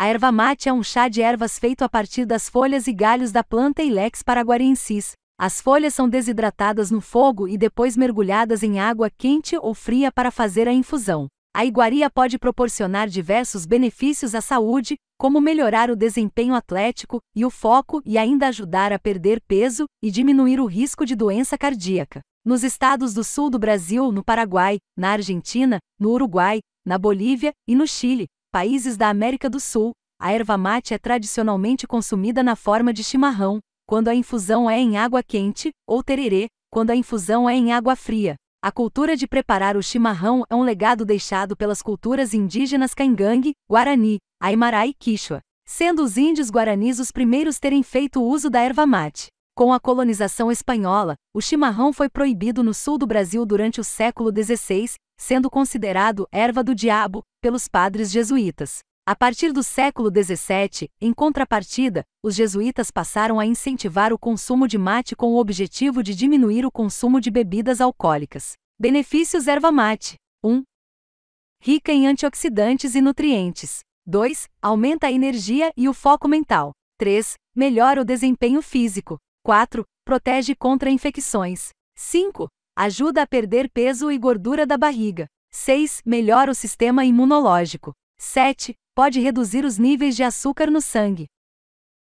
A erva mate é um chá de ervas feito a partir das folhas e galhos da planta Ilex paraguariensis. As folhas são desidratadas no fogo e depois mergulhadas em água quente ou fria para fazer a infusão. A iguaria pode proporcionar diversos benefícios à saúde, como melhorar o desempenho atlético e o foco e ainda ajudar a perder peso e diminuir o risco de doença cardíaca. Nos estados do sul do Brasil, no Paraguai, na Argentina, no Uruguai, na Bolívia e no Chile, países da América do Sul, a erva mate é tradicionalmente consumida na forma de chimarrão, quando a infusão é em água quente, ou tererê, quando a infusão é em água fria. A cultura de preparar o chimarrão é um legado deixado pelas culturas indígenas Caingangue, Guarani, aimará e Quichua, sendo os índios guaranis os primeiros terem feito uso da erva mate. Com a colonização espanhola, o chimarrão foi proibido no sul do Brasil durante o século XVI, sendo considerado erva do diabo pelos padres jesuítas. A partir do século XVII, em contrapartida, os jesuítas passaram a incentivar o consumo de mate com o objetivo de diminuir o consumo de bebidas alcoólicas. Benefícios erva mate: 1. Rica em antioxidantes e nutrientes. 2. Aumenta a energia e o foco mental. 3. Melhora o desempenho físico. 4. Protege contra infecções. 5. Ajuda a perder peso e gordura da barriga. 6. Melhora o sistema imunológico. 7. Pode reduzir os níveis de açúcar no sangue.